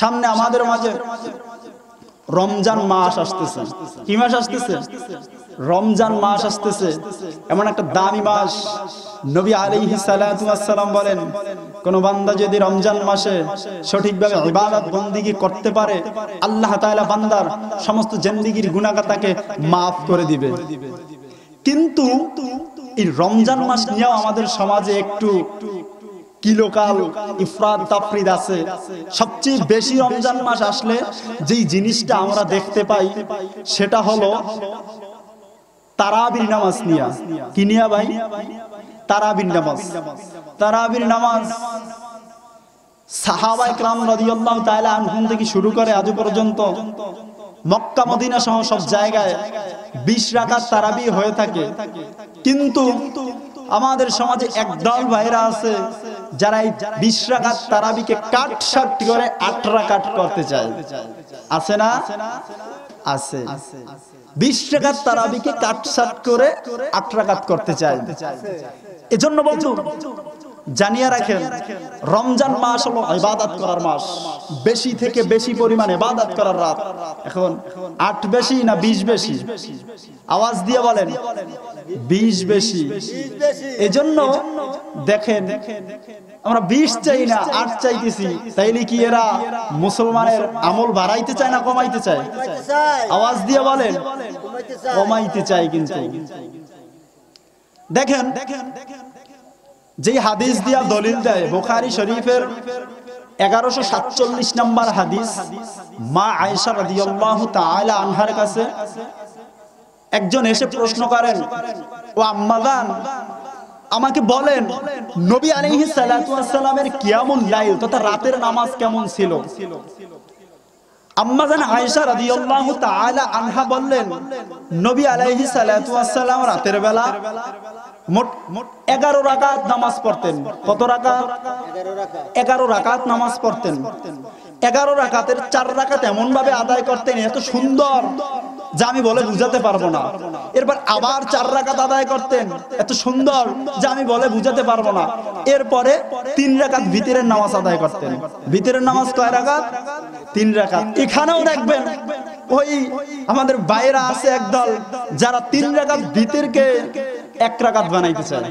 সামনে আমাদের মাঝে রমজান মাস আসতেছে কি মাস আসতেছে রমজান মাস আসতেছে এমন একটা দামি মাস নবী আলাইহি সালাম বলেন কোন বান্দা যদি রমজান মাসে সঠিকভাবে ইবাদত বন্দিগি করতে পারে আল্লাহ তাআলা বান্দার সমস্ত জিন্দেগীর তাকে maaf করে দিবে কিন্তু এই রমজান মাস নিয়েও আমাদের সমাজে একটু কিলোকাল ইফরাত তাফরিদ আছে সবচেয়ে বেশি রমজান মাস আসলে যেই জিনিসটা আমরা দেখতে পাই সেটা হলো তারাবির নামাজ নিয়া কি নিয়া ভাই তারাবির নামাজ তারাবির নামাজ সাহাবাই ক্রাম রাদিয়াল্লাহু তাআলা আনহুম থেকে শুরু করে আজ পর্যন্ত মক্কা মদিনা সহ সব জায়গায় বিশ রাকাত তারাবি হয়ে থাকে কিন্তু আমাদের সমাজে একদল ভাইরা আছে যারা এই বিশ তারাবিকে কাট সাট করে আটরা কাট করতে চায় আছে না আছে বিশ তারাবিকে কাট সাট করে আটরা কাট করতে চায় এজন্য বন্ধু জানিয়ে রাখেন রমজান মাস হলো ইবাদত করার মাস বেশি থেকে বেশি পরিমাণে ইবাদত করার রাত এখন আট বেশি না বিশ বেশি আওয়াজ দিয়ে বলেন বিষ বেশি এজন্য দেখেন আমরা বিষ চাই না আট চাইতেছি তাইলে কি এরা মুসলমানের আমল বাড়াইতে চায় না কমাইতে চায় আওয়াজ দিয়ে বলেন কমাইতে চাই কিন্তু দেখেন যে হাদিস দিয়া দলিল দেয় বোখারি শরীফের এগারোশো সাতচল্লিশ নম্বর হাদিস মা আয়সা রাদিয়াল্লাহু তাআলা আনহার কাছে একজন এসে প্রশ্ন করেন ও আম্মাদান আমাকে বলেন নবী আলহি সালামের কিয়ামুল লাইল তথা রাতের নামাজ কেমন ছিল আয়েশা রাদিয়াল্লাহু তাআলা আনহা বললেন নবী আলাইহি সালাতু রাতের বেলা মোট 11 রাকাত নামাজ পড়তেন কত রাকাত 11 রাকাত 11 রাকাত নামাজ পড়তেন এগারো রাকাতের চার রাকাত এমন ভাবে আদায় করতেন এত সুন্দর যা আমি বলে বুঝাতে পারবো না এরপর আবার চার রাকাত আদায় করতেন এত সুন্দর যা আমি বলে বুঝাতে পারবো না এরপরে তিন রাকাত ভিতরের নামাজ আদায় করতেন ভিতরের নামাজ কয় রাখাত তিন রাকাত এখানেও দেখবেন ওই আমাদের বাইরা আছে একদল যারা তিন রাখাত ভিতরকে এক রাখাত বানাইতে চায়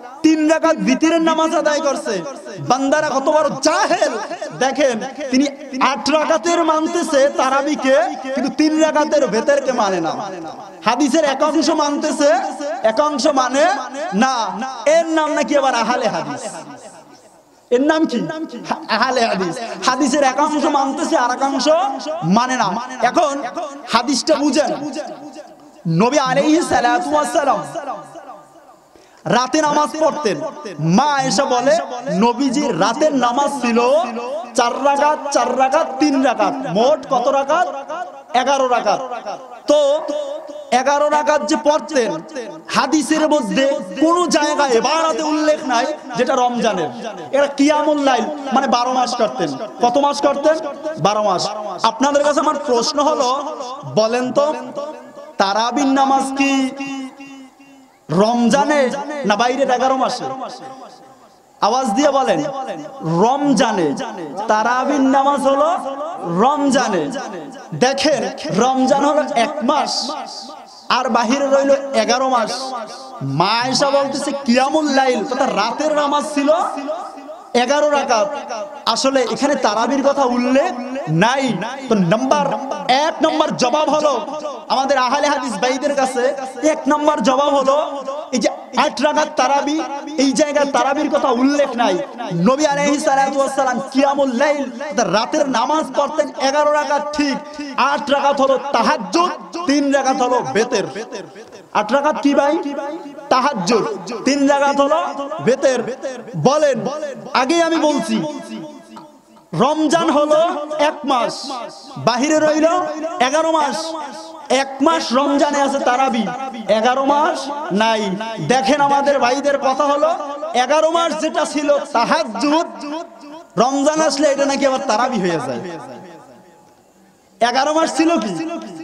তিন রাকাত বিতিরের নামাজ আদায় করছে বান্দারা কত বড় জাহেল দেখেন তিনি আট রাকাতের মানতেছে তারাবিকে কিন্তু তিন রাখাতের ভেতরকে মানে না হাদিসের একাংশ অংশ মানতেছে এক মানে না এর নাম নাকি আবার আহালে হাদিস এর নাম কি আহলে হাদিস হাদিসের একাংশ মানতেছে আর একাংশ মানে না এখন হাদিসটা বুঝেন নবী আলাইহিস সালাতু ওয়াস সালাম রাতে নামাজ পড়তেন মা এসে বলে নবীজি রাতের নামাজ ছিল চার রাকাত চার রাকাত তিন রাকাত মোট কত রাকাত এগারো রাকাত তো এগারো রাকাত যে পড়তেন হাদিসের মধ্যে কোন জায়গায় এবারাতে উল্লেখ নাই যেটা রমজানের এটা কিয়ামুল লাইল মানে বারো মাস করতেন কত মাস করতেন বারো মাস আপনাদের কাছে আমার প্রশ্ন হলো বলেন তো তারাবিন নামাজ কি রমজানে না বাইরের এগারো মাসে আওয়াজ দিয়ে বলেন রমজানে তারাবির নামাজ হলো রমজানে দেখেন রমজান হলো এক মাস আর বাহিরে রইল এগারো মাস মা এসা বলতেছে কিয়ামুল লাইল তথা রাতের নামাজ ছিল এগারো রাকাত আসলে এখানে তারাবির কথা উল্লেখ নাই তো নাম্বার এক নম্বর জবাব হলো আমাদের আহলে হাদিস ভাইদের কাছে এক নম্বর জবাব হলো এই যে আট রাকাত তারাবি এই জায়গায় তারাবির কথা উল্লেখ নাই নবী আলাইহিস সালাম কিয়ামুল লাইল রাতের নামাজ পড়তেন এগারো রাকাত ঠিক আট রাকাত হলো তাহাজ্জুদ তিন রাকাত হলো বেতের আট ভাই তিন হলো বেতের বলেন আমি বলছি রমজান হলো এক মাস বাহিরে রইল এগারো মাস এক মাস রমজানে আছে তারাবি এগারো মাস নাই দেখেন আমাদের ভাইদের কথা হলো এগারো মাস যেটা ছিল তাহাজুদ রমজান আসলে এটা নাকি আবার তারাবি হয়ে যায় এগারো মাস ছিল কি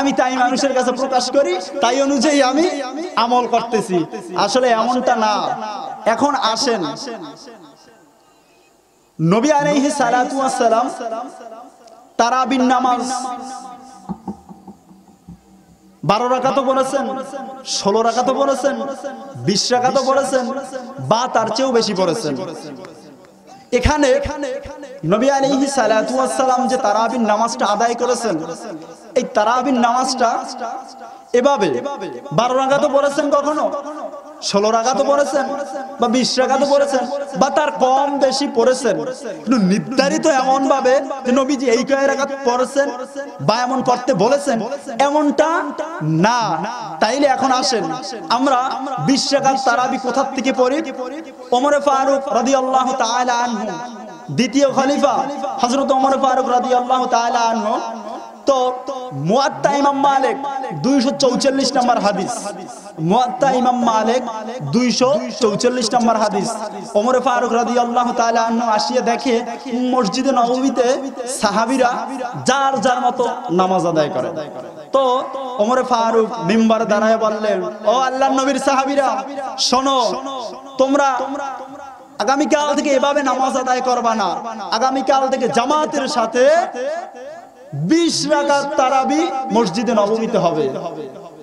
আমি তাই মানুষের কাছে প্রকাশ করি তাই অনুযায়ী আমি আমল করতেছি আসলে এমনটা না এখন আসেন নবী আলাইহি সালাতু ওয়াসসালাম তারাবিন নামাজ বারো রাখা তো বলেছেন ষোলো রাখা তো বলেছেন বিশ রাখা তো বলেছেন বা তার চেয়েও বেশি পড়েছেন এখানে এখানে এখানে নবী আলহি আসসালাম যে তারাবির নামাজটা আদায় করেছেন এই তারাবির নামাজটা এভাবে বারো রাখা তো কখনো ষোলো রাখা তো পড়েছেন বা বিশ রাখা তো পড়েছেন বা তার কম বেশি পড়েছেন কিন্তু নির্ধারিত এমন ভাবে যে নবীজি এই কয় রাগাত পড়েছেন বা এমন পড়তে বলেছেন এমনটা না তাইলে এখন আসেন আমরা বিশ তারাবি কোথার থেকে পড়ি ওমরে ফারুক রাদিয়াল্লাহু তাআলা আনহু দ্বিতীয় খলিফা হজরত অমর ফারুক রাজি আল্লাহ তো ইমাম মালিক 244 নম্বর হাদিস ইমাম মালিক 244 নম্বর হাদিস ওমর ফারুক রাদিয়াল্লাহু তাআলা আনহু দেখে মসজিদে নববীতে সাহাবীরা যার যার মতো নামাজ আদায় করে তো ওমর ফারুক মিম্বার দাঁড়ায় বললেন ও আল্লাহর নবীর সাহাবীরা শোনো তোমরা আগামীকাল থেকে এভাবে নামাজ আদায় করবা না আগামীকাল থেকে জামাতের সাথে বিশ রাখার তারাবি মসজিদে নবমীতে হবে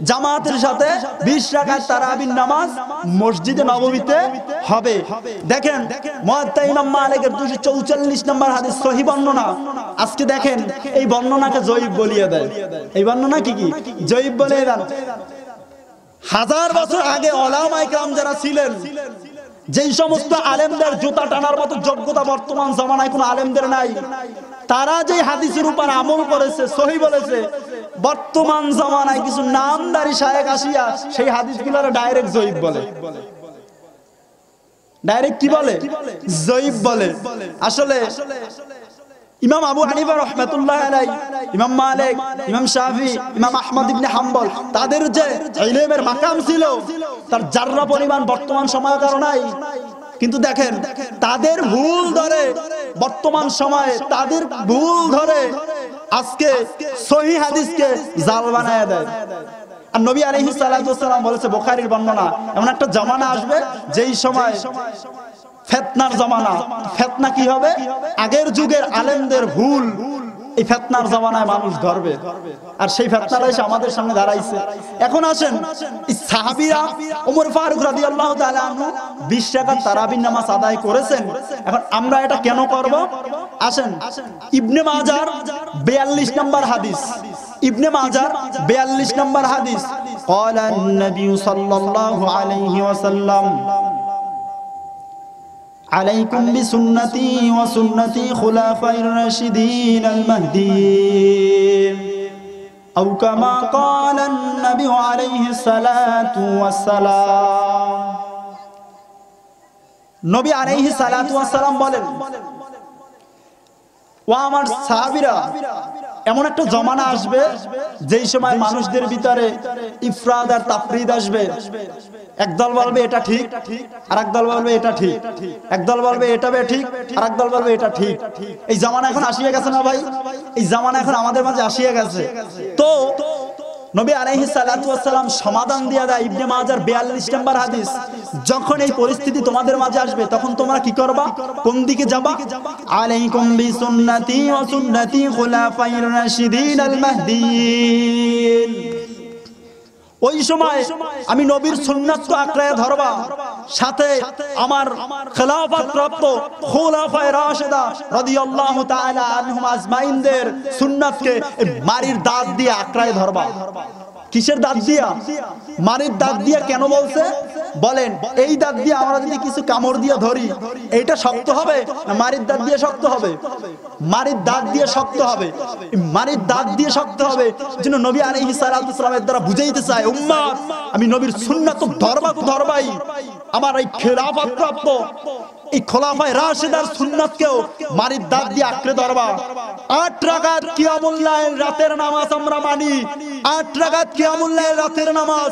জামাতের সাথে বিশ রাখার তারাবির নামাজ মসজিদে নবমীতে হবে দেখেন মুয়াত্তা ইমাম নম্বর হাদিস সহি বর্ণনা আজকে দেখেন এই বর্ণনাকে জৈব বলিয়ে দেয় এই বর্ণনা কি কি জৈব বলিয়ে দেন হাজার বছর আগে ওলামায়ে کرام যারা ছিলেন যেই সমস্ত আলেমদের জুতা টানার মতো যোগ্যতা বর্তমান জামানায় কোন আলেমদের নাই তারা যে হাদিসের উপর আমল করেছে সহি বলেছে বর্তমান জামানায় কিছু নামদারি শায়েক আসিয়া সেই হাদিস গুলার ডাইরেক্ট জয়ীব বলে ডাইরেক্ট কি বলে জয়ীব বলে আসলে ইমাম আবু হানিফা রহমতুল্লাহ আলাই ইমাম মালিক ইমাম শাহি ইমাম আহমদ ইবনে হাম্বল তাদের যে ইলমের মাকাম ছিল তার যার্রা পরিমাণ বর্তমান সময় কারো নাই কিন্তু দেখেন তাদের ভুল ধরে বর্তমান সময়ে তাদের ভুল ধরে আজকে সহি হাদিসকে জাল বানায় দেয় আর নবী আলহিসাল্লাম বলেছে বোখারির বর্ণনা এমন একটা জমানা আসবে যেই সময় ফেতনার জমানা ফেতনা কি হবে আগের যুগের আলেমদের ভুল এই ফেতনার জমানায় মানুষ ধরবে আর সেই ফেতনারা এসে আমাদের সামনে দাঁড়াইছে এখন আসেন সাহাবিরা ওমর ফারুক রাজি আল্লাহ বিশ টাকা নামাজ আদায় করেছেন এখন আমরা এটা কেন করব আসেন ইবনে মাজার হাদিস ইবনে মাজার বিয়াল্লিশ নম্বর হাদিস قال النبي صلى الله عليه وسلم আলাইকুম বিসুন্নতি ওয়া সুন্নতি খুলাফায়ে রাশিদিন আল মাহদিয়িন আও কামা ক্বালা নবী আলাইহি সালাতু ওয়াসসালাম নবী আলাইহি সালাতু ওয়াসসালাম বলেন ও আমার সাহাবীরা এমন একটা জমানা আসবে যেই সময় মানুষদের ভিতরে ইফরাদ আর তাফরিদ আসবে একদল বলবে এটা ঠিক আর একদল বলবে এটা ঠিক একদল বলবে এটা ঠিক আর একদল বলবে এটা ঠিক এই জামানা এখন আসিয়া গেছে না ভাই এই জামানা এখন আমাদের মাঝে আসিয়া গেছে তো নবী আলাইহি সালাম সমাধান দিয়া দেয় ইবনে মাজার 42 নম্বর হাদিস যখন এই পরিস্থিতি তোমাদের মাঝে আসবে তখন তোমরা কি করবা কোন দিকে যাবা আলাইকুম বি সুন্নতি ওয়া সুন্নতি খুলাফায়ে রাশিদিন আল মাহদিয়িন ওই সময় আমি নবীর সন্ন্যাস আঁকড়ায় ধরবা সাথে আমার খেলাফত প্রাপ্ত খোলাফায় রাশেদা রাদিয়াল্লাহু তাআলা আজমাইনদের সুন্নাতকে মারির দাঁত দিয়ে আঁকড়ায় ধরবা কিসের দাঁত দিয়া মারির দাঁত দিয়ে কেন বলছে বলেন এই দাঁত দিয়ে আমরা যদি কিছু কামড় দিয়ে ধরি এটা শক্ত হবে না মারির দাঁত দিয়ে শক্ত হবে মারির দাঁত দিয়ে শক্ত হবে মারির দাঁত দিয়ে শক্ত হবে যেন নবী আলহি সালামের দ্বারা বুঝাইতে চায় উম্মা আমি নবীর শূন্য তো ধরবা তো ধরবাই আমার এই খেলাফত প্রাপ্ত এই খোলাফায় রাশেদার সুন্নাতকেও মারির দাঁত দিয়ে আঁকড়ে ধরবা আট রাগাত কিয়ামুল্লাহ রাতের নামাজ আমরা মানি আট রাগাত কিয়ামুল্লাহ রাতের নামাজ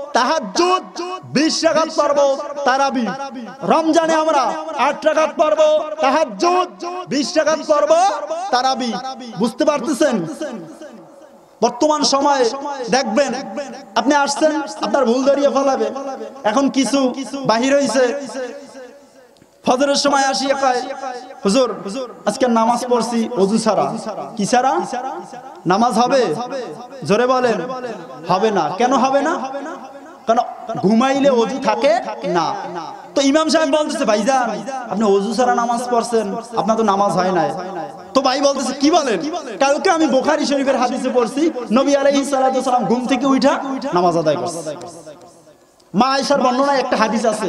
বর্তমান সময়ে দেখবেন আপনি আসছেন আপনার ভুল ধরিয়ে ফেলাবে এখন কিছু বাহির হয়েছে ফজরের সময় আসি হুজুর আজকে নামাজ পড়ছি অজু ছাড়া কি ছাড়া নামাজ হবে জোরে বলেন হবে না কেন হবে না কারণ ঘুমাইলে অজু থাকে না তো ইমাম সাহেব বলতেছে ভাইজান আপনি অজু ছাড়া নামাজ পড়ছেন আপনার তো নামাজ হয় না তো ভাই বলতেছে কি বলেন কালকে আমি বোখারি শরীফের হাদিসে পড়ছি নবী আলাইহিস সালাতু সালাম ঘুম থেকে উঠা নামাজ আদায় করছে মা আয়েশার বর্ণনায় একটা হাদিস আছে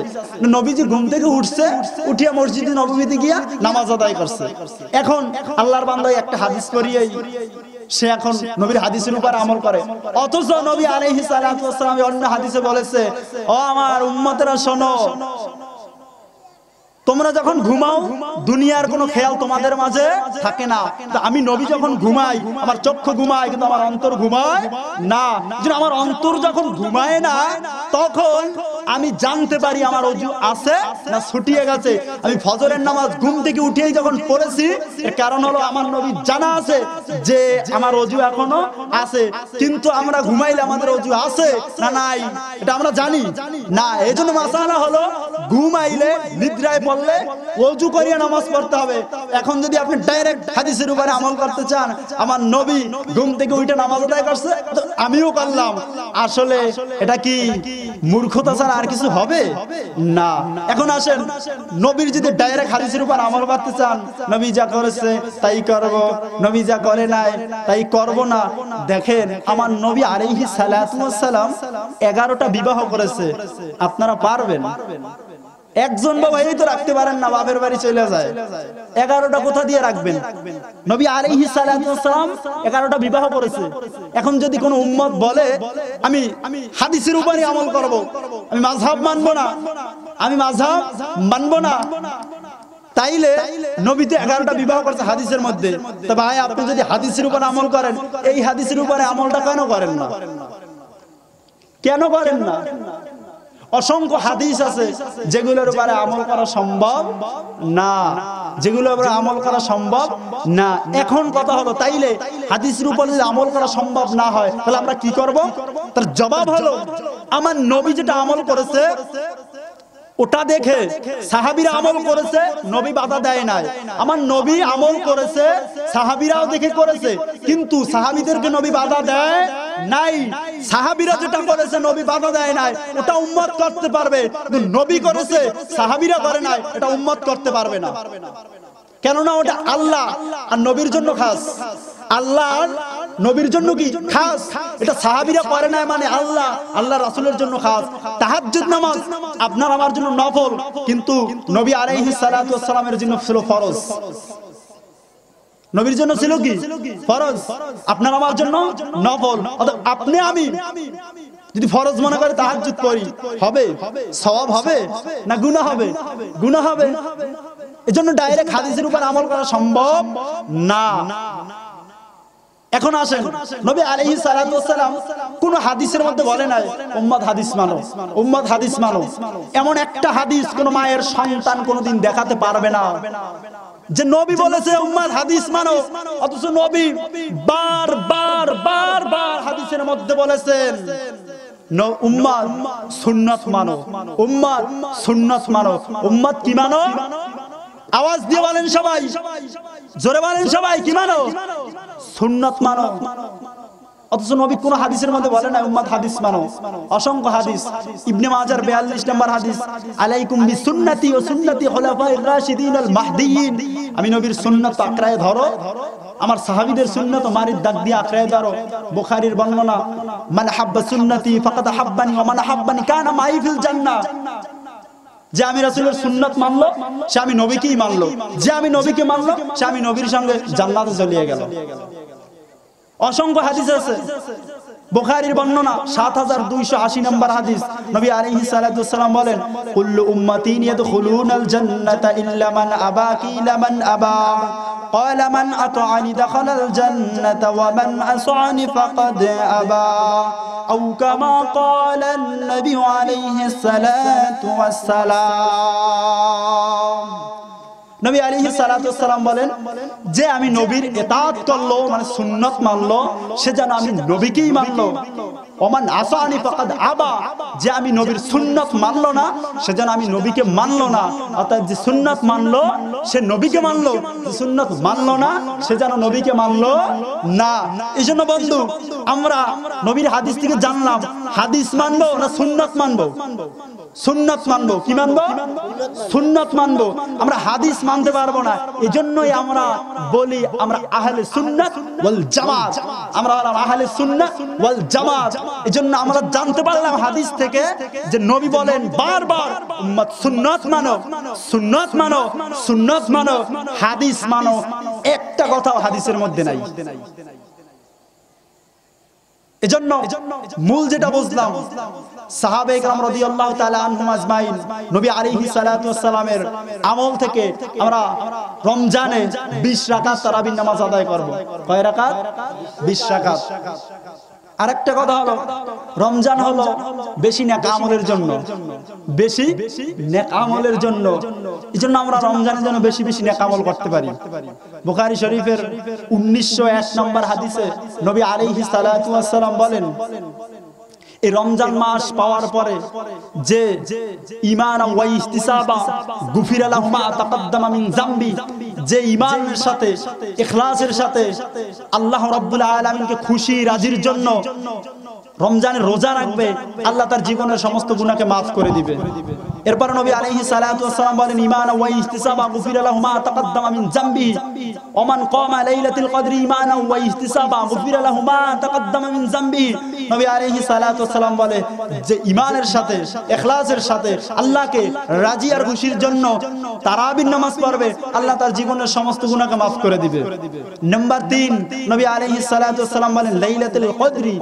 নবীজি ঘুম থেকে উঠছে উঠিয়া মসজিদে নবমীতে গিয়া নামাজ আদায় করছে এখন আল্লাহর বান্দায় একটা হাদিস করিয়ে সে এখন নবীর হাদিসের উপর আমল করে অথচ নবী আলহিস অন্য হাদিসে বলেছে ও আমার উম্মতেরা শোনো তোমরা যখন ঘুমাও দুনিয়ার কোনো খেয়াল তোমাদের মাঝে থাকে না আমি নবী যখন ঘুমাই আমার চক্ষু ঘুমায় কিন্তু আমার অন্তর ঘুমায় না আমার অন্তর যখন ঘুমায় না তখন আমি জানতে পারি আমার অজু আছে না ছুটিয়ে গেছে আমি ফজরের নামাজ ঘুম থেকে উঠিয়ে যখন পড়েছি কারণ হলো আমার নবী জানা আছে যে আমার অজু এখনো আছে কিন্তু আমরা ঘুমাইলে আমাদের অজু আছে না নাই এটা আমরা জানি না এই জন্য মাসালা হলো ঘুমাইলে নিদ্রায় পড়লে ওযু করিয়ে নামাজ পড়তে হবে এখন যদি আপনি ডাইরেক্ট হাদিসের উপরে আমল করতে চান আমার নবী ঘুম থেকে উঠে নামাজ আদায় করছে আমিও করলাম আসলে এটা কি মূর্খতা ছাড়া আর কিছু হবে না এখন আসেন নবীর যদি ডাইরেক্ট হাদিসের উপর আমল করতে চান নবী যা করেছে তাই করব নবী যা করে নাই তাই করব না দেখেন আমার নবী আলাইহিস সালাম এগারোটা বিবাহ করেছে আপনারা পারবেন একজন বাবা এই তো রাখতে পারেন না বাপের বাড়ি চলে যায় এগারোটা কোথা দিয়ে রাখবেন নবী এই সালাম এগারোটা বিবাহ করেছে এখন যদি কোনো উম্মত বলে আমি হাদিসের উপরে আমল করব। আমি মাঝহাব মানব না আমি মাঝহাব মানব না তাইলে নবীতে এগারোটা বিবাহ করছে হাদিসের মধ্যে তো ভাই আপনি যদি হাদিসের উপর আমল করেন এই হাদিসের উপরে আমলটা কেন করেন না কেন করেন না অসংখ্য হাদিস আছে যেগুলোর উপরে আমল করা সম্ভব না যেগুলো উপরে আমল করা সম্ভব না এখন কথা হলো তাইলে হাদিসের উপর যদি আমল করা সম্ভব না হয় তাহলে আমরা কি করব তার জবাব হলো আমার নবী যেটা আমল করেছে ওটা দেখে সাহাবিরা আমল করেছে নবী বাধা দেয় নাই আমার নবী আমল করেছে সাহাবিরাও দেখে করেছে কিন্তু সাহাবিদেরকে নবী বাধা দেয় নাই সাহাবিরা যেটা করেছে নবী বাধা দেয় নাই ওটা উম্মত করতে পারবে নবী করেছে সাহাবিরা করে নাই এটা উম্মত করতে পারবে না কেননা ওটা আল্লাহ আর নবীর জন্য খাস আল্লাহ নবীর জন্য কি খাস এটা সাহাবিরা পারে না মানে আল্লাহ আল্লাহ রাসুলের জন্য খাস তাহাজ্জুদ নামাজ আপনার আমার জন্য নফল কিন্তু নবী আলাইহি সালাতু সালামের জন্য ছিল ফরজ নবীর জন্য ছিল কি ফরজ আপনার আমার জন্য নফল আপনি আমি যদি ফরজ মনে করে তাহাজ্জুদ করি হবে সওয়াব হবে না গুনাহ হবে গুনাহ হবে এজন্য ডাইরেক্ট হাদিসের উপর আমল করা সম্ভব না এখন আসেন নবী আলহি সালাম কোন হাদিসের মধ্যে বলে নাই উম্মাদ হাদিস মানো উম্মাদ হাদিস মানো এমন একটা হাদিস কোন মায়ের সন্তান কোনদিন দেখাতে পারবে না যে নবী বলেছে উম্মাদ হাদিস মানো অথচ নবী বার বার বার বার হাদিসের মধ্যে বলেছেন উম্মাদ সুন্নাত মানো উম্মাদ সুন্নাত মানো উম্মাদ কি মানো আওয়াজ দিয়ে বলেন সবাই জোরে বলেন সবাই কি মানো সুন্নত মানো অথচ নবী কোন হাদিসের মধ্যে বলে না উম্মাদ হাদিস মানো অসংখ্য হাদিস ইবনে মাজার নম্বর হাদিস আলাইকুম সুন্নতি ও সুন্নতি খুলাফায়ে রাশিদিন আল মাহদিয়িন আমি নবীর সুন্নত আঁকড়ায় ধরো আমার সাহাবিদের সুন্নত মারির দাগ দিয়ে আঁকড়ায় ধরো বুখারীর বর্ণনা মান হাব্বা সুন্নতি ফাকাদ হাব্বানি মান হাব্বানি কানা মাই ফিল জান্নাহ যে আমি রাসুলের সুন্নাত মানলো সে আমি নবীকেই মানলো যে আমি নবীকে মানলো সে আমি নবীর সঙ্গে জান্নাতে চলিয়ে গেল অসংখ্য হাদিস আছে বুখারীর বর্ণনা 7280 নম্বর হাদিস নবী আলাইহিস সালাতু ওয়াসসালাম বলেন কুল্লু উম্মতি ইয়াদখুলুনাল জান্নাতা ইল্লা মান আবা কিলা মান আবা قال من أطعني دخل الجنة ومن أصعني فقد أبى أو كما قال النبي عليه الصلاة والسلام নবী আলী সালাতাম বলেন যে আমি নবীর এতাত করলো মানে সুন্নত মানলো সে যেন আমি নবীকেই মানলো অমান আসানি ফকাদ আবা যে আমি নবীর সুন্নত মানলো না সে যেন আমি নবীকে মানলো না অর্থাৎ যে সুন্নত মানলো সে নবীকে মানলো যে সুন্নত মানলো না সে যেন নবীকে মানলো না এই জন্য বন্ধু আমরা নবীর হাদিস থেকে জানলাম হাদিস মানবো না সুন্নত মানবো সুন্নাত মানবো কি মানবো সুন্নাত মানবো আমরা হাদিস মানতে পারবো না এই জন্যই আমরা বলি আমরা আহলে সুন্নাত ওয়াল জামাত আমরা হলাম আহলে সুন্নাত ওয়াল জামাত এই জন্য আমরা জানতে পারলাম হাদিস থেকে যে নবী বলেন বারবার উম্মত সুন্নাত মানো সুন্নাত মানো সুন্নাত মানো হাদিস মানো একটা কথাও হাদিসের মধ্যে নাই এজন্য মূল যেটা বুঝলাম সাহাবে کرام রাদিয়াল্লাহু তাআলা আনহুম আজমাইন নবী আলাইহিস সালাতু ওয়াস আমল থেকে আমরা রমজানে 20 রাকাত তারাবির নামাজ আদায় করব কয় রাকাত 20 রাকাত আরেকটা কথা হলো রমজান হলো বেশি নেক আমলের জন্য বেশি নেক আমলের জন্য এই জন্য আমরা রমজানের জন্য বেশি বেশি নেক আমল করতে পারি বুখারী শরীফের উনিশশো এক নম্বর হাদিসে নবী আলাইহিস সালাতু বলেন এই রমজান মাস পাওয়ার পরে যে ইমান ওয়া ইস্তিসাবা গুফিরা লাহুমা তাকাদ্দামা মিন জামবি যে ইমানের সাথে এখলাসের সাথে আল্লাহ রব্বুল আলমিনকে খুশি রাজির জন্য রমজানের রোজা রাখবে আল্লাহ তার জীবনের সমস্ত গুণাকে মাফ করে দিবে এরপর নবী আলাইহি সালাতু বলেন ঈমান ওয়া ইহতিসাবা গুফির লাহু মা মিন ক্বামা লাইলাতুল কদরি ঈমান ওয়া ইহতিসাবা গুফির লাহু মা মিন নবী সালাতু বলে যে ঈমানের সাথে ইখলাসের সাথে আল্লাহকে রাজি আর খুশির জন্য তারাবির নামাজ পড়বে আল্লাহ তার জীবনের সমস্ত গুণাকে মাফ করে দিবে নাম্বার তিন নবী আলহি সালাম বলেন লাইলাতুল কদরি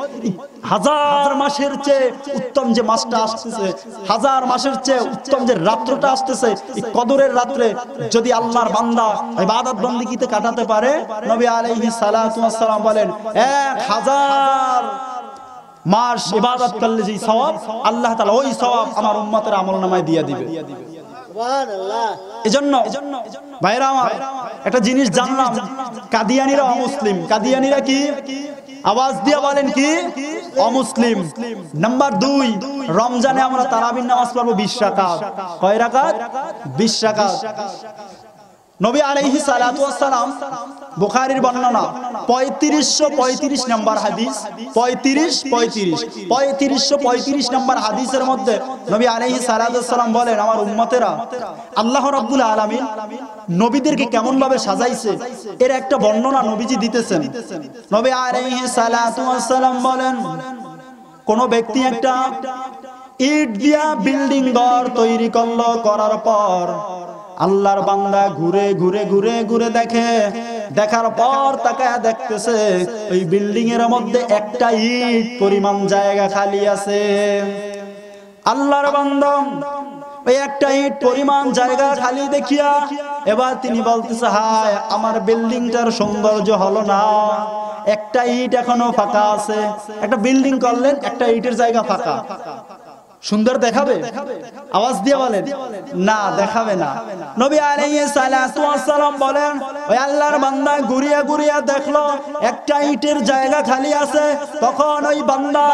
হাজার মাসের চেয়ে উত্তম যে মাসটা আসতেছে হাজার মাসের চেয়ে উত্তম যে রাত্রটা আসতেছে এই কদরের রাত্রে যদি আল্লাহর বান্দা ইবাদত বন্দিকিতে কাটাতে পারে নবী আলহি সালাম বলেন এক হাজার মাস ইবাদত করলে যে সওয়াব আল্লাহ তাআলা ওই সওয়াব আমার উম্মতের আমলনামায় দিয়ে দিবে এজন্য ভাইরা আমার একটা জিনিস জানলাম কাদিয়ানিরা অমুসলিম কাদিয়ানিরা কি আওয়াজ দিয়ে বলেন কি অমুসলিম নাম্বার দুই রমজানে আমরা তারাবির নামাজ পড়বো বিশ রাকাত কয় রাকাত বিশ নবী আলাইহি সালাম বুখারির বর্ণনা পঁয়ত্রিশশো পঁয়ত্রিশ নম্বর হাদিস 35 পঁয়ত্রিশ পঁয়ত্রিশশো পঁয়ত্রিশ নম্বর হাদিসের মধ্যে নবী আলাইহি সালাম বলেন আমার উম্মতেরা আল্লাহ রাব্বুল আলামিন নবীদেরকে কেমন ভাবে সাজাইছে এর একটা বর্ণনা নবীজি দিতেছেন নবী আলাইহি সালাম বলেন কোন ব্যক্তি একটা ইট দিয়া বিল্ডিং ঘর তৈরি করলো করার পর আল্লাহর বান্দা ঘুরে ঘুরে ঘুরে ঘুরে দেখে দেখার পর তাকায় দেখতেছে ওই বিল্ডিং এর মধ্যে একটা ইট পরিমাণ জায়গা খালি আছে আল্লাহর বান্দম ওই একটা ইট পরিমাণ জায়গা খালি দেখিয়া এবার তিনি বলতেছে হায় আমার বিল্ডিংটার সৌন্দর্য হলো না একটা ইট এখনো ফাঁকা আছে একটা বিল্ডিং করলেন একটা ইটের জায়গা ফাঁকা সুন্দর দেখাবে আওয়াজ দিয়ে বলেন না দেখাবে না নবী আলাইসালাম বলেন ওই আল্লাহর বান্দা ঘুরিয়া ঘুরিয়া দেখলো একটা ইটের জায়গা খালি আছে তখন ওই বান্দা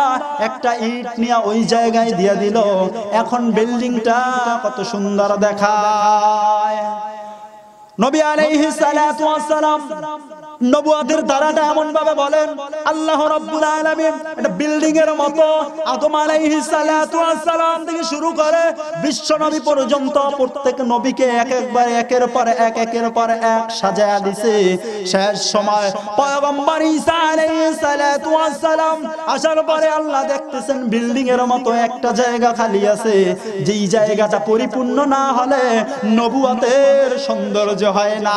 একটা ইট নিয়ে ওই জায়গায় দিয়ে দিল এখন বিল্ডিংটা কত সুন্দর দেখায় নবী আলাইহিস সালাম নবুয়াদের দ্বারাটা এমন ভাবে বলেন আল্লাহ রাব্বুল আলামিন এটা বিল্ডিং এর মত আদম আলাইহিস সালাতু সালাম থেকে শুরু করে বিশ্ব নবী পর্যন্ত প্রত্যেক নবীকে এক একবার একের পর এক একের পর এক সাজায়া দিছে শেষ সময় পয়গম্বর ঈসা আলাইহিস সালাতু সালাম আসার পরে আল্লাহ দেখতেছেন বিল্ডিং এর মত একটা জায়গা খালি আছে যেই জায়গাটা পরিপূর্ণ না হলে নবুয়াতের সৌন্দর্য হয় না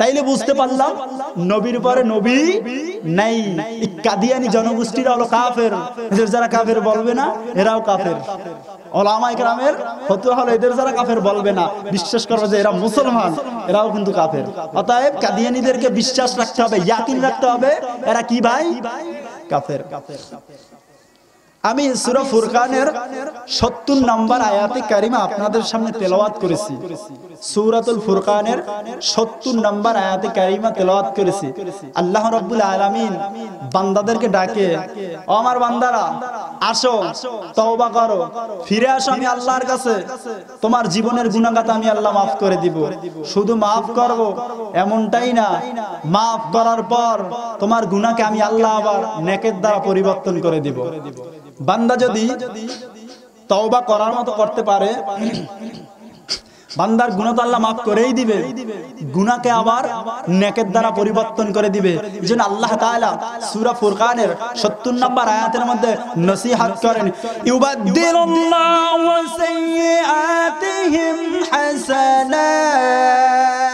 তাইলে বুঝতে পারলাম নবীর পরে নবী নাই কাদিয়ানি জনগোষ্ঠীরা হলো কাফের এদের যারা কাফের বলবে না এরাও কাফের ওলামাই গ্রামের ফতুয়া হলো এদের যারা কাফের বলবে না বিশ্বাস করবে যে এরা মুসলমান এরাও কিন্তু কাফের অতএব কাদিয়ানিদেরকে বিশ্বাস রাখতে হবে ইয়াকিন রাখতে হবে এরা কি ভাই কাফের কাফের আমি সুরা ফুরকানের সত্তর নাম্বার আয়াতে কারিমা আপনাদের সামনে তেলাওয়াত করেছি সুরাতুল ফুরকানের সত্তর নাম্বার আয়াতে কারিমা তেলাওয়াত করেছি আল্লাহ রব্বুল আলামিন বান্দাদেরকে ডাকে আমার বান্দারা আসো তওবা করো ফিরে আসো আমি আল্লাহর কাছে তোমার জীবনের গুণাগাত আমি আল্লাহ মাফ করে দিব শুধু মাফ করব এমনটাই না মাফ করার পর তোমার গুণাকে আমি আল্লাহ আবার নেকের দ্বারা পরিবর্তন করে দিব বান্দা যদি তওবা করার মতো করতে পারে বান্দার গুণা তো আল্লাহ মাফ করেই দিবে গুনাকে আবার নেকের দ্বারা পরিবর্তন করে দিবে যেন আল্লাহ তাআলা সূরা ফুরকানের 70 নম্বর আয়াতের মধ্যে নসিহাত করেন ওয়া সাইয়্যাতিহিম হাসানাত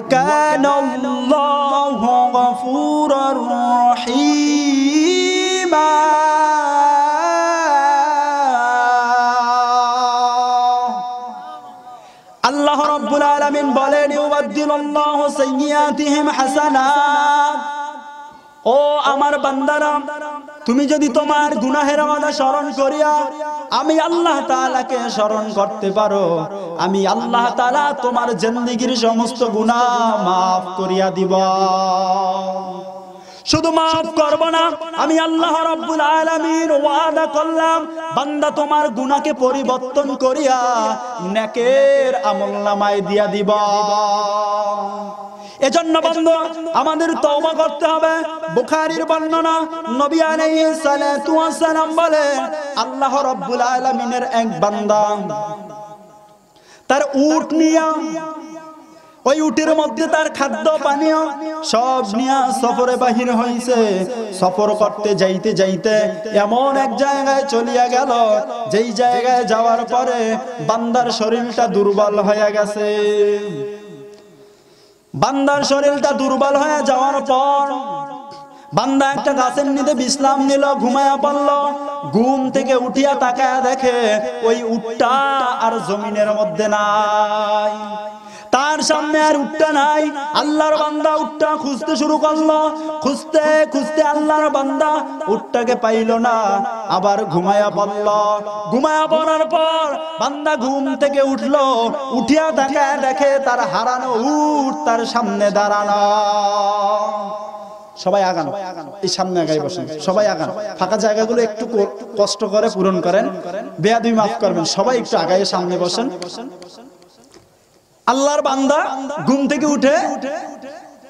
وكان الله غفورا رحيما الله رب العالمين بلين يبدل الله سيئاتهم حسنا او امر بندرا তুমি যদি তোমার গুনাহের আমাদের স্মরণ করিয়া আমি আল্লাহ তালাকে স্মরণ করতে পারো আমি আল্লাহ তালা তোমার জেন্দিগির সমস্ত গুণা মাফ করিয়া দিব শুধু মাফ করব না আমি আল্লাহ রব্বুল আলামিন ওয়াদা করলাম বান্দা তোমার গুনাকে পরিবর্তন করিয়া নেকের নামায় দিয়া দিব এজন্য বন্ধু আমাদের তওবা করতে হবে বুখারীর বর্ণনা নবী আলাইহিস সালাতু ওয়াস সালাম বলে আল্লাহ রাব্বুল আলামিনের এক বান্দা তার উট নিয়া ওই উটের মধ্যে তার খাদ্য পানীয় সব নিয়া সফরে বাহির হয়েছে সফর করতে যাইতে যাইতে এমন এক জায়গায় চলিয়া গেল যেই জায়গায় যাওয়ার পরে বান্দার শরীরটা দুর্বল হয়ে গেছে বান্দার শরীরটা দুর্বল হয়ে যাওয়ার পর বান্দা একটা গাছের নিতে বিশ্রাম নিল ঘুমায়া পড়ল ঘুম থেকে উঠিয়া তাকায় দেখে ওই উটটা আর জমিনের মধ্যে নাই তার সামনে আর উঠটা নাই আল্লাহর বান্দা উঠটা খুঁজতে শুরু করলো খুঁজতে খুঁজতে আল্লাহর বান্দা উঠটাকে পাইল না আবার ঘুমায়া পড়ল ঘুমায়া পড়ার পর বান্দা ঘুম থেকে উঠল উঠিয়া তাকায় দেখে তার হারানো উঠ তার সামনে দাঁড়ানো সবাই আগান এই সামনে আগাই বসেন সবাই আগান ফাঁকা জায়গাগুলো একটু কষ্ট করে পূরণ করেন বেয়াদুই মাফ করবেন সবাই একটু আগাই সামনে বসেন আল্লাহর বান্দা ঘুম থেকে উঠে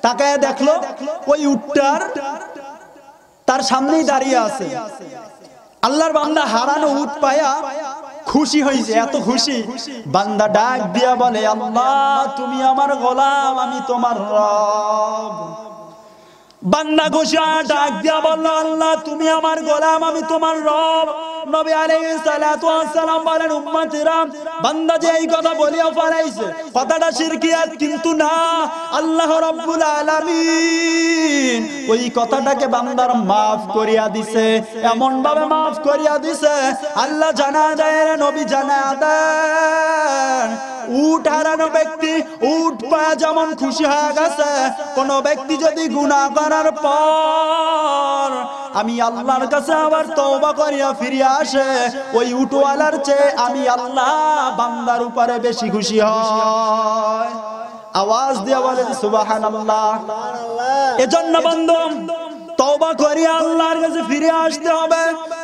তাকায় দেখলো ওই উটটার তার সামনেই দাঁড়িয়ে আছে আল্লাহর বান্দা হারানো উট পায়া খুশি হয়েছে এত খুশি বান্দা ডাক দিয়া বলে আল্লাহ তুমি আমার গোলাম আমি তোমার রব বান্না ঘোষা ডাক দিয়া বলল আল্লাহ তুমি আমার গোলাম আমি তোমার রব নবী আলাইহিস সালাতু ওয়াস সালাম বলেন উম্মতেরা বান্দা যে এই কথা বলিয়া ফরাইছে কথাটা শিরকিয়াত কিন্তু না আল্লাহ রাব্বুল আলামিন ওই কথাটাকে বান্দার maaf করিয়া দিছে এমন ভাবে maaf করিয়া দিছে আল্লাহ জানা দেয় নবী জানা দেন উট হারানো ব্যক্তি উট পা যেমন খুশি হয়ে গেছে কোন ব্যক্তি যদি গুণা করার পর আমি আল্লাহর কাছে আবার তোবা করিয়া ফিরে আসে ওই উটওয়ালার চেয়ে আমি আল্লাহ বান্দার উপরে বেশি খুশি হয় আওয়াজ দিয়া বলেন আল্লাহ এজন্য বন্ধম তওবা করি আল্লাহর কাছে ফিরে আসতে হবে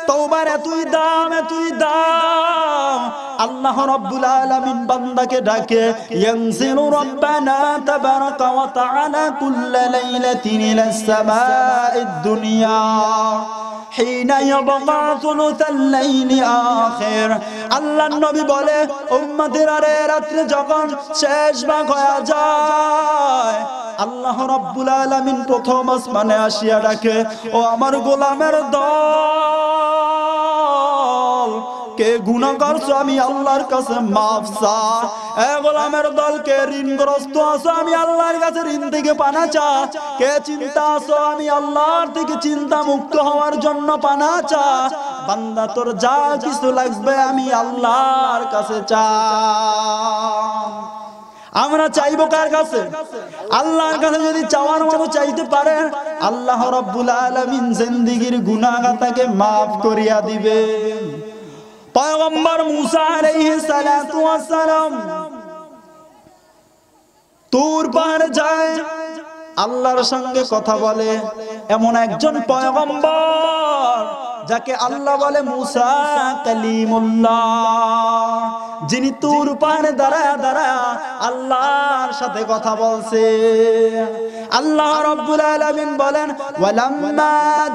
তওবার এতই দাম এতই দাম আল্লাহ রব্বুল আলামিন বান্দাকে ডাকে ইয়ানজিলু রব্বানা তাবারাকা ওয়া তাআলা কুল্লা লাইলাতিন ইলাস সামাঈদ দুনিয়া حين يبقى ثلث الليل আখির আল্লাহর নবী বলে উম্মতের আরে রাত্রে যখন শেষ ভাগ হয়ে যায় আল্লাহ রাব্বুল আলামিন প্রথম আসমানে আসিয়া ডাকে ও আমার গোলামের দল কে গুণা করছো আমি আল্লাহর কাছে মাফ চা এ গোলামের কে ঋণগ্রস্ত আছো আমি আল্লাহর কাছে ঋণ থেকে পানা চা কে চিন্তা আছো আমি আল্লাহর থেকে চিন্তা মুক্ত হওয়ার জন্য পানা চা বান্দা তোর যা কিছু লাগবে আমি আল্লাহর কাছে চা আমরা চাইবো কার কাছে আল্লাহর কাছে যদি চাওয়ার মতো চাইতে পারে আল্লাহ রব্বুল আলমিন জিন্দিগির গুনাগাতাকে মাফ করিয়া দিবেন پیغمبر موسیٰ علیہ السلام تور پر جائے আল্লাহর সঙ্গে কথা বলে এমন একজন পয়গম্বর যাকে আল্লাহ বলে মুসা কালিমুল্লাহ যিনি তুর পাহাড়ে দাঁড়া দাঁড়া আল্লাহর সাথে কথা বলছে আল্লাহ রব্বুল আলামিন বলেন ওয়ালাম্মা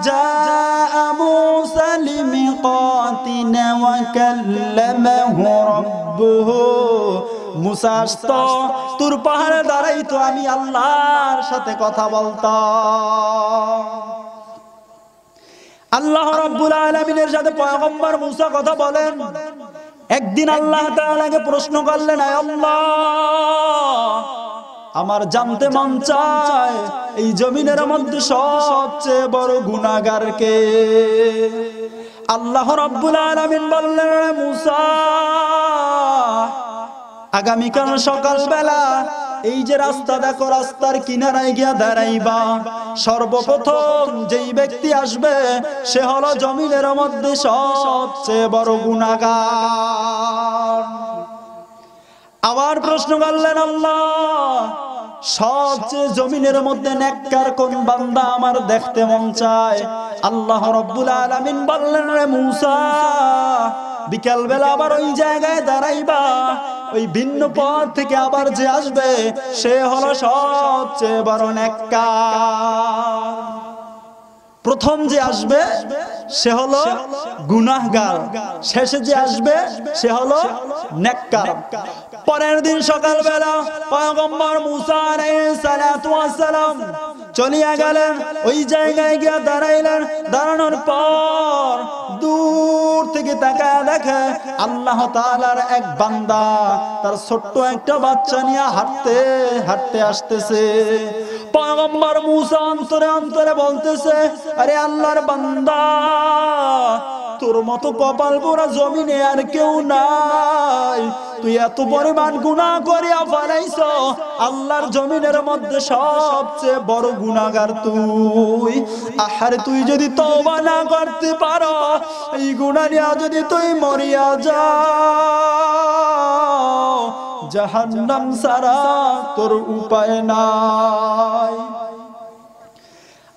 জাআ মুসা লিমিকাতিনা ওয়া কাল্লামাহু রাব্বুহু মুসা তোর পাহাড়ে দাঁড়াই তো আমি আল্লাহর সাথে কথা বলতাম আল্লাহ রাব্বুল আলামিনের সাথে পয়গম্বর মুসা কথা বলেন একদিন আল্লাহ তাআলাকে প্রশ্ন করলেন আমার জানতে মন চায় এই জমিনের মধ্যে সবচেয়ে বড় গুণাগার কে আল্লাহ রব্বুল আলামিন বললেন মুসা আগামীকাল সকালবেলা এই যে রাস্তা দেখো রাস্তার কিনারায় গিয়া দাঁড়াইবা সর্বপ্রথম যেই ব্যক্তি আসবে সে হলো জমিনের মধ্যে সবচেয়ে বড় গুণাগার আবার প্রশ্ন করলেন আল্লাহ সবচেয়ে জমিনের মধ্যে নেককার কোন বান্দা আমার দেখতে মন চায় আল্লাহ রব্বুল আলামিন বললেন রে মূসা বিকেল বেলা আবার ওই জায়গায় দাঁড়াইবা ওই ভিন্ন পথ থেকে আবার যে আসবে সে হলো সবচেয়ে বড় নেকা প্রথম যে আসবে সে হলো গুনাগার শেষে যে আসবে সে হলো নেককার পরের দিন সকালবেলা পয়গম্বর মুসা সালাম চলিয়া গেলেন ওই জায়গায় গিয়া দাঁড়াইলেন দাঁড়ানোর পর দূর থেকে তাকা দেখে আল্লাহ তালার এক বান্দা তার ছোট্ট একটা বাচ্চা নিয়ে হাঁটতে হাঁটতে আসতেছে পয়গম্বর মুসা অন্তরে অন্তরে বলতেছে আরে আল্লাহর বান্দা তোর মতো কপাল পোড়া জমিনে আর কেউ নাই তুই এত পরিমাণ গুণা করিয়া ফেলাইছ আল্লাহর জমিনের মধ্যে সবচেয়ে বড় গুণাগার তুই আহারে তুই যদি তবা না করতে পারো এই গুণা নিয়ে যদি তুই মরিয়া যা জাহান্নাম সারা তোর উপায় নাই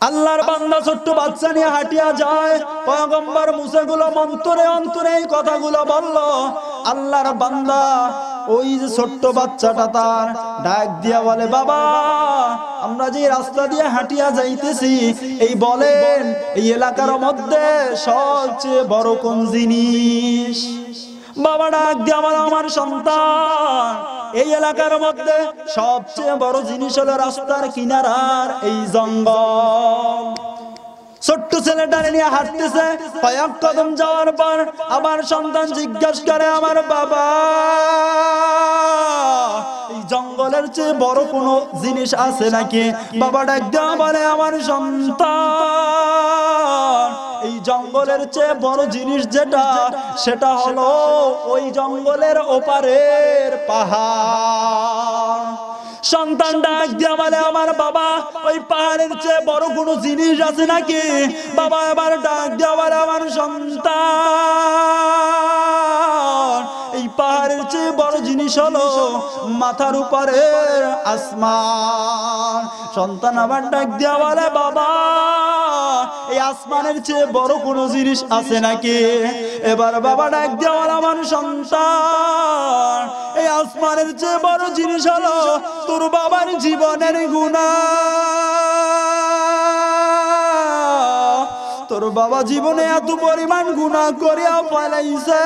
আল্লাহর বান্দা ছোট্ট বাচ্চা নিয়ে হাঁটিয়া যায় পয়গম্বর মুসাগুলো মন্তরে অন্তরে এই কথাগুলো বলল আল্লাহর বান্দা ওই যে ছোট্ট বাচ্চাটা তার ডাক দিয়া বলে বাবা আমরা যে রাস্তা দিয়ে হাঁটিয়া যাইতেছি এই বলেন এই এলাকার মধ্যে সবচেয়ে বড় কোন জিনিস বাবা ডাক দিয়ে আমার আমার সন্তান এই এলাকার মধ্যে সবচেয়ে বড় জিনিস হলো রাস্তার কিনারার এই জঙ্গল ছোট্ট ছেলেটারে নিয়ে হাঁটতেছে কয়েক কদম যাওয়ার পর আমার সন্তান জিজ্ঞাসা করে আমার বাবা জঙ্গলের চেয়ে বড় কোনো জিনিস আছে নাকি বাবা একদম বলে আমার সন্তান এই জঙ্গলের চেয়ে বড় জিনিস যেটা সেটা হলো ওই জঙ্গলের ওপারের পাহাড় সন্তান ডাক দিয়া বলে আমার বাবা ওই পাহাড়ের চেয়ে বড় কোনো জিনিস আছে নাকি বাবা এবার ডাক দিয়া বলে আমার সন্তান এই পাহাড়ের চেয়ে বড় জিনিস হলো মাথার উপরে আসমান সন্তান আবার ডাক দেওয়ালে বাবা এই আসমানের চেয়ে বড় কোনো জিনিস আছে নাকি এবার বাবা ডাক দেওয়াল আমার সন্তান এই আসমানের চেয়ে বড় জিনিস হলো তোর বাবার জীবনের গুণা তোর বাবা জীবনে এত পরিমাণ গুণা করিয়া পালাইছে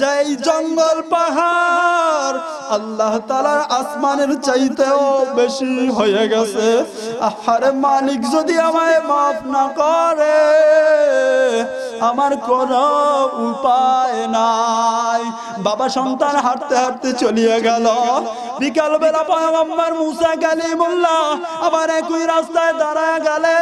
যাই জঙ্গল পাহাড় আল্লাহ তালার আসমানের চাইতেও বেশি হয়ে গেছে আহারে মালিক যদি আমায় মাফ না করে আমার কোনো উপায় নাই বাবা সন্তান হাঁটতে হাঁটতে চলিয়ে গেল বিকাল বেলা আমার মুসা গালি মোল্লা আবার একই রাস্তায় দাঁড়ায় গেলে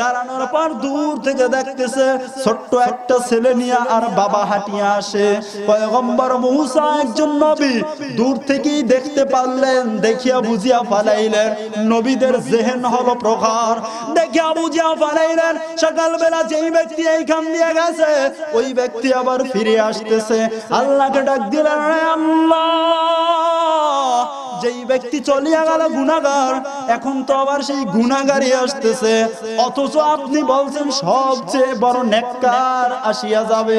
দাঁড়ানোর পর দূর থেকে দেখতেছে ছোট্ট একটা ছেলে নিয়ে আর বাবা হাঁটিয়ে আসে পয়গম্বর মুসা একজন নবী দূর থেকেই দেখতে পারলেন দেখিয়া বুঝিয়া ফালাইলেন নবীদের জেহেন হলো প্রকার দেখিয়া বুঝিয়া ফালাইলেন সকালবেলা যেই ব্যক্তি এইখান দিয়ে গেছে ওই ব্যক্তি আবার ফিরে আসতেছে আল্লাহকে ডাক দিলেন আল্লাহ যেই ব্যক্তি চলিয়া গেল গুণাগার এখন তো আবার সেই গুণাগারই আসতেছে অথচ আপনি বলছেন সবচেয়ে বড় নেককার আসিয়া যাবে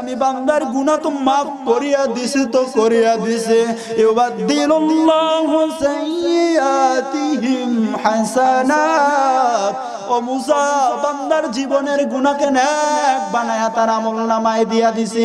আমি বান্দার গুণা তো মাফ করিয়া দিছি তো করিয়া দিছে এবার দিল জীবনের গুণাকে নাক বানায় তার আমল নামায় দিয়া দিছি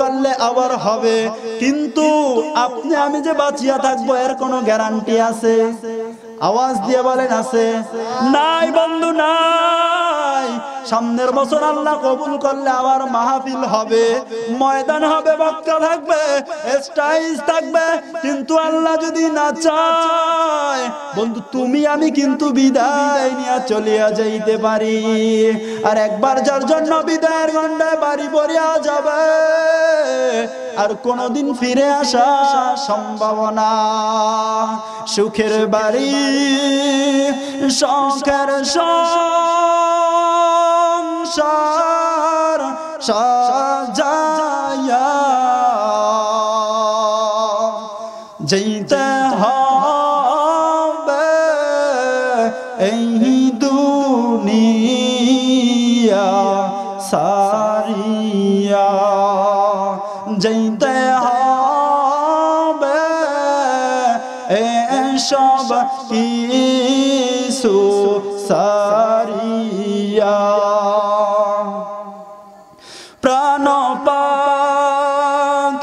করলে আবার হবে কিন্তু আপনি আমি যে বাঁচিয়া থাকবো এর কোনো গ্যারান্টি আছে আওয়াজ দিয়ে বলেন আছে নাই বন্ধু নাই সামনের বছর আল্লাহ কবুল করলে আবার মাহফিল হবে ময়দান হবে বক্তা থাকবে স্টাইজ থাকবে কিন্তু আল্লাহ যদি না চায় বন্ধু তুমি আমি কিন্তু বিদায় নিয়ে চলিয়া যাইতে পারি আর একবার যার জন্য বিদায়ের গন্ডায় বাড়ি পড়িয়া যাবে আর কোনদিন ফিরে আসা সম্ভাবনা সুখের বাড়ি শখের শখ সংসার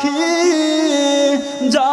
রাখি যা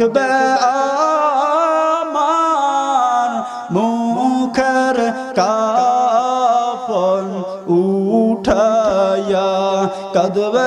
آمان کافن کاٹیا قدوے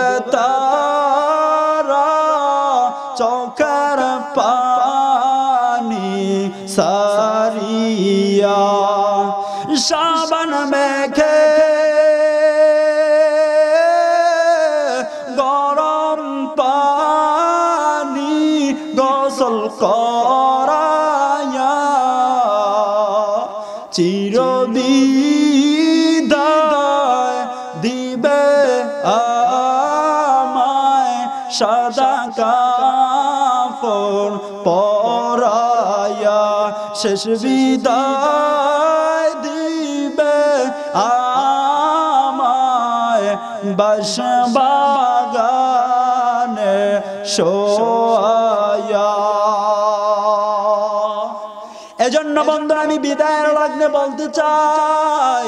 শেষ বিদায় দিবে আমায় বাস বাগানে এজন্য বন্ধু আমি বিদায়ের লাগনে বলতে চাই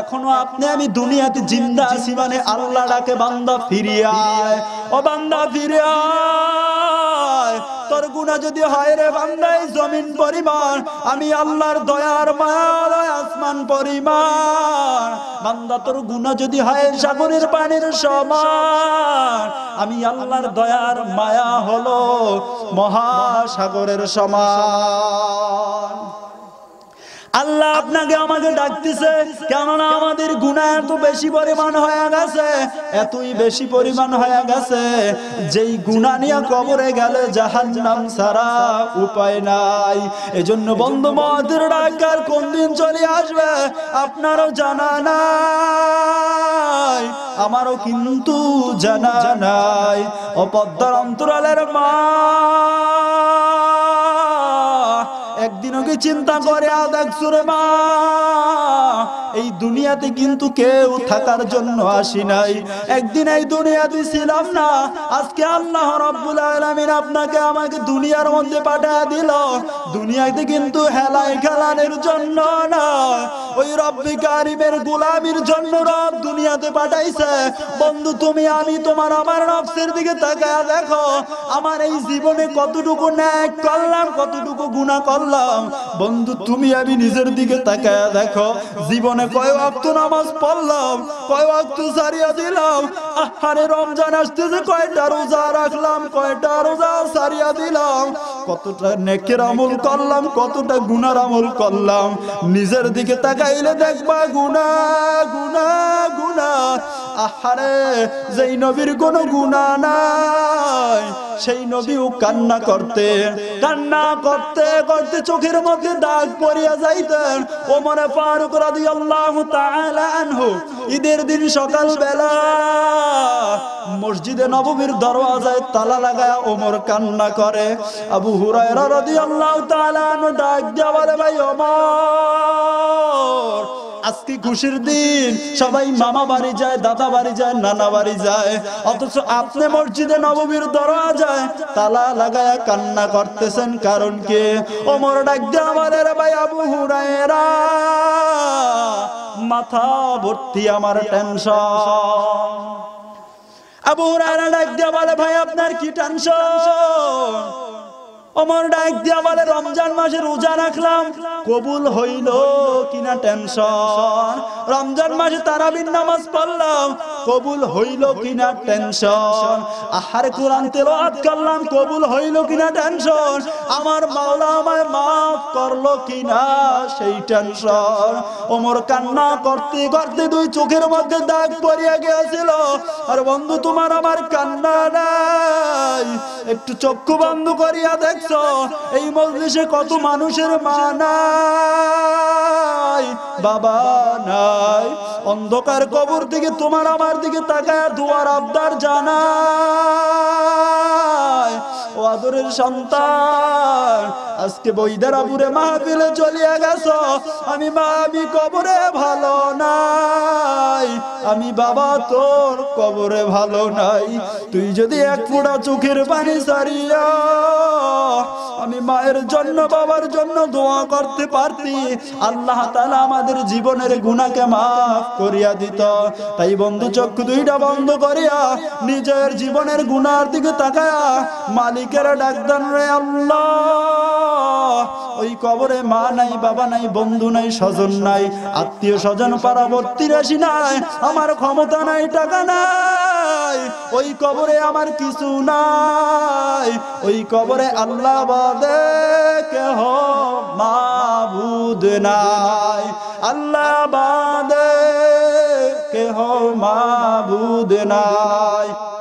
এখনো আপনি আমি দুনিয়াতে জিন্দা আছি মানে আল্লাহ ডাকে বান্দা ফিরিয়ায় ও বান্দা ফিরিয়ায় তোর গুণা যদি হয় রে বান্দাই জমিন পরিমাণ আমি আল্লাহর দয়ার মায়ার আসমান পরিমাণ বান্দা তোর গুণা যদি হয় সাগরের পানির সমান আমি আল্লাহর দয়ার মায়া হলো মহাসাগরের সমান আল্লাহ আপনাকে আমাকে ডাকতেছে কেননা আমাদের গুণা এত বেশি পরিমাণ হয়ে গেছে এতই বেশি পরিমাণ হয়ে গেছে যেই গুণা নিয়ে কবরে গেলে জাহান নাম সারা উপায় নাই এজন্য বন্ধু মহাদের ডাকার কোন দিন চলে আসবে আপনারও জানা নাই আমারও কিন্তু জানা নাই অপদ্মার অন্তরালের মা একদিনও কি চিন্তা করে এই দুনিয়াতে কিন্তু কেউ থাকার জন্য আসি নাই একদিন এই দুনিয়াতে ছিলাম না আজকে আল্লাহ রব্বুল আলমিন আপনাকে আমাকে দুনিয়ার মধ্যে পাঠা দিল দুনিয়াতে কিন্তু হেলায় খেলানের জন্য না ওই রব্বি কারিমের গুলামির জন্য রব দুনিয়াতে পাঠাইছে বন্ধু তুমি আমি তোমার আমার নফসের দিকে তাকায় দেখো আমার এই জীবনে কতটুকু ন্যায় করলাম কতটুকু গুণা করলাম পারলাম বন্ধু তুমি আমি নিজের দিকে তাকায় দেখো জীবনে কয় অক্ত নামাজ পড়লাম কয় অক্ত সারিয়া দিলাম আহারে রমজান আসতেছে কয়টা রোজা রাখলাম কয়টা রোজা সারিয়া দিলাম কতটা নেকের আমল করলাম কতটা গুনার আমল করলাম নিজের দিকে তাকাইলে দেখবা গুনা গুনা গুনা আহারে যেই নবীর কোন গুনা নাই সেই নবীও কান্না করতে কান্না করতে করতে চোখের মধ্যে দাগ পড়িয়া যাইতেন ওমরে ফারুক রাদিয়াল্লাহু তাআলা আনহু ঈদের দিন সকাল বেলা মসজিদে নববীর দরওয়াজায় তালা লাগায় ওমর কান্না করে আবু হুরায়রা রাদিয়াল্লাহু তাআলা আনহু ডাক দেওয়ারে ভাই ওমর আজকে খুশির দিন সবাই মামা বাড়ি যায় দাদা বাড়ি যায় নানা বাড়ি যায় অথচ আপনি মসজিদে নবমীর দরওয়া যায় তালা লাগায় কান্না করতেছেন কারণ কে অমর ডাক আমাদের ভাই আবু হুরায়রা মাথা ভর্তি আমার টেনশন আবু হুরায়রা ডাক দিয়ে বলে ভাই আপনার কি টেনশন অমর ডাক দিয়া বলে রমজান মাসে রোজা রাখলাম কবুল হইল কিনা টেনশন রমজান মাসে তারাবির নামাজ পড়লাম কবুল হইল কিনা টেনশন আহারে কোরআন তেলাওয়াত করলাম কবুল হইল কিনা টেনশন আমার মাওলা আমায় মাফ করলো কিনা সেই টেনশন ওমর কান্না করতে করতে দুই চোখের মধ্যে দাগ পড়িয়া গিয়েছিল আর বন্ধু তোমার আমার কান্না না একটু চক্ষু বন্ধ করিয়া দেখছো এই মজলিশে কত মানুষের মা নাই বাবা নাই অন্ধকার কবর দিকে তোমার আমার দিকে তাকায় দুয়ার আবদার জানা ও আদরের সন্তান আজকে বৈদারা পুরে মাহফিলে চলিয়া গেছ আমি মা আমি কবরে ভালো নাই আমি বাবা তোর কবরে ভালো নাই তুই যদি এক ফোঁটা চোখের পানি সারিয়া আমি মায়ের জন্য বাবার জন্য দোয়া করতে পারতি আল্লাহ তালা আমাদের জীবনের গুণাকে মাফ করিয়া দিত তাই বন্ধু চক্ষু দুইটা বন্ধ করিয়া নিজের জীবনের গুণার দিকে তাকায়া মালিকেরা ডাকদান রে আল্লাহ ওই কবরে মা নাই বাবা নাই বন্ধু নাই স্বজন নাই আত্মীয় স্বজন পরবর্তী রাশি নাই আমার ক্ষমতা নাই টাকা নাই ওই কবরে আমার কিছু নাই ওই কবরে আল্লাহ কেহ মাবুদ নাই আল্লাহ বাদে কেহ মাবুদ নাই